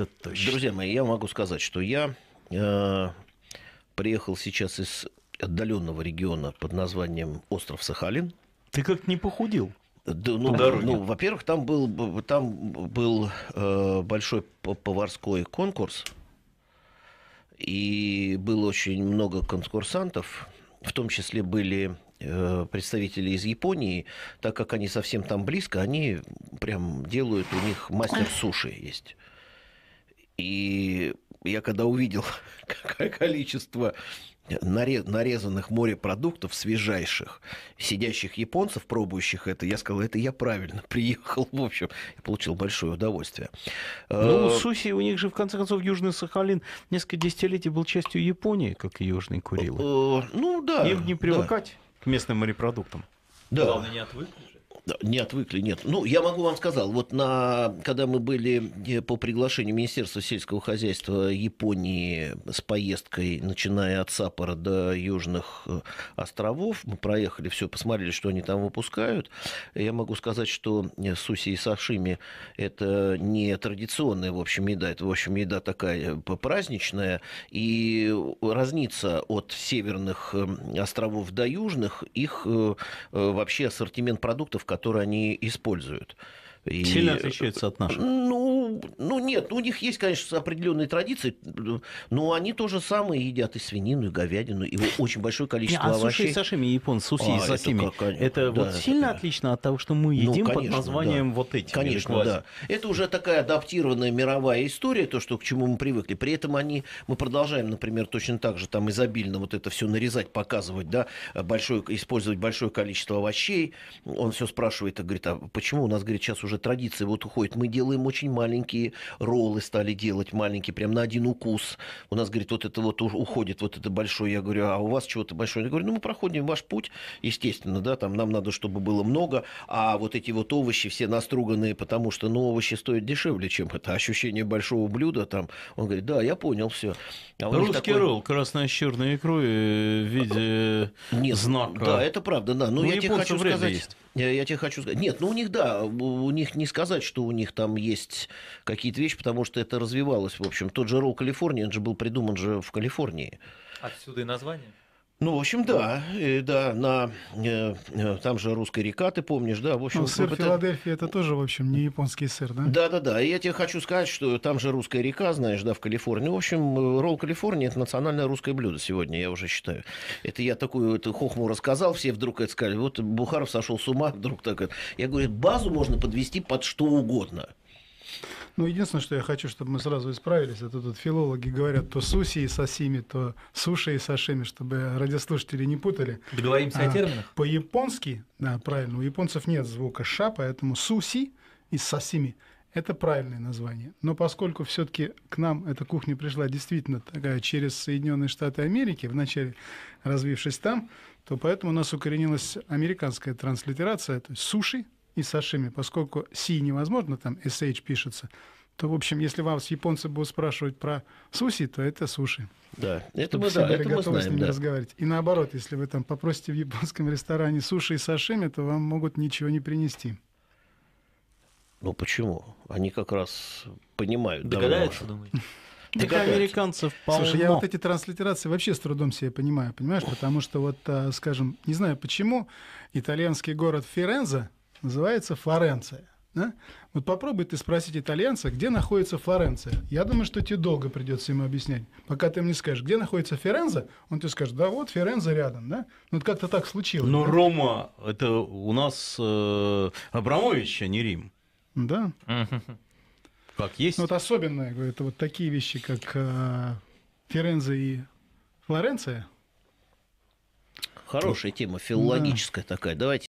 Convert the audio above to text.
Это точно. Друзья мои, я могу сказать, что я э, приехал сейчас из отдаленного региона под названием остров Сахалин. Ты как то не похудел? Да, ну, ну, во-первых, там был, там был э, большой поварской конкурс, и было очень много конкурсантов, в том числе были э, представители из Японии, так как они совсем там близко, они прям делают, у них мастер суши есть. И я когда увидел, какое количество нарезанных морепродуктов, свежайших, сидящих японцев, пробующих это, я сказал, это я правильно приехал, в общем, я получил большое удовольствие. Ну, э, суси у них же, в конце концов, Южный Сахалин несколько десятилетий был частью Японии, как и Южный Курил. Э, ну, да. Им не привыкать да. к местным морепродуктам. Да. Главное, не отвыкнуть. Не отвыкли, нет. Ну, я могу вам сказать, вот на, когда мы были э, по приглашению Министерства сельского хозяйства Японии с поездкой, начиная от Сапора до Южных э, островов, мы проехали все, посмотрели, что они там выпускают. Я могу сказать, что э, суси и сашими – это не традиционная, в общем, еда. Это, в общем, еда такая праздничная. И разница от северных островов до южных, их вообще ассортимент продуктов, которые которые они используют. И... Сильно отличаются от наших? Ну, ну, нет, у них есть, конечно, определенные традиции, но они тоже самые едят и свинину, и говядину, и очень большое количество не, а овощей. суши и сашими, японцы суси а, и сашими, это, как, это да, вот это, сильно да. отлично от того, что мы ну, едим ну, конечно, под названием да. вот эти. Конечно, да. Это уже такая адаптированная мировая история, то, что к чему мы привыкли. При этом они, мы продолжаем, например, точно так же там изобильно вот это все нарезать, показывать, да, большое, использовать большое количество овощей. Он все спрашивает, говорит, а почему у нас, говорит, сейчас уже уже традиции вот уходит. Мы делаем очень маленькие роллы, стали делать маленькие, прям на один укус. У нас, говорит, вот это вот уходит, вот это большое. Я говорю, а у вас чего-то большое? Я говорю, ну мы проходим ваш путь, естественно, да, там нам надо, чтобы было много, а вот эти вот овощи все наструганные, потому что, ну, овощи стоят дешевле, чем это ощущение большого блюда там. Он говорит, да, я понял все. А Русский такой... ролл, красная с черной икрой э, в виде э, Нет, знака. Да, это правда, да. Но ну, я тебе хочу сказать... Есть. Я, э, я тебе хочу сказать... Нет, ну у них, да, у них не сказать, что у них там есть какие-то вещи, потому что это развивалось. В общем, тот же Роу Калифорния, он же был придуман же в Калифорнии. Отсюда и название? Ну, в общем, да, и, э, да, на э, э, там же русская река, ты помнишь, да, в общем. Ну, сыр это... Филадельфия это тоже, в общем, не японский сыр, да? Да, да, да. И я тебе хочу сказать, что там же русская река, знаешь, да, в Калифорнии. В общем, э, ролл Калифорнии это национальное русское блюдо сегодня, я уже считаю. Это я такую это хохму рассказал, все вдруг это сказали. Вот Бухаров сошел с ума, вдруг так это. Я говорю, базу можно подвести под что угодно. Ну, единственное, что я хочу, чтобы мы сразу исправились, это тут филологи говорят то суси и сосими, то суши и сашими, чтобы радиослушатели не путали. Договоримся а, о терминах. По-японски, да, правильно, у японцев нет звука ша, поэтому суси и сосими – это правильное название. Но поскольку все таки к нам эта кухня пришла действительно такая через Соединенные Штаты Америки, вначале развившись там, то поэтому у нас укоренилась американская транслитерация, то есть суши – и сашими, поскольку си невозможно, там SH пишется, то, в общем, если вас японцы будут спрашивать про суси, то это суши. Да, это мы, да, это мы знаем, с ними да. разговаривать. И наоборот, если вы там попросите в японском ресторане суши и сашими, то вам могут ничего не принести. Ну почему? Они как раз понимают. Догадаются, думаете? Так американцев полно. Слушай, я вот эти транслитерации вообще с трудом себе понимаю, понимаешь? Потому что вот, а, скажем, не знаю почему, итальянский город Ференза – называется Флоренция. Да? Вот попробуй ты спросить итальянца, где находится Флоренция. Я думаю, что тебе долго придется ему объяснять. Пока ты мне скажешь, где находится Ференза, он тебе скажет, да вот Ференза рядом. Да? Ну, вот как-то так случилось. Но да? Рома, это у нас э, Абрамович, а не Рим. Да. Как есть. Ну, вот особенно, это вот такие вещи, как э, Ференза и Флоренция. Хорошая тема, филологическая да. такая. Давайте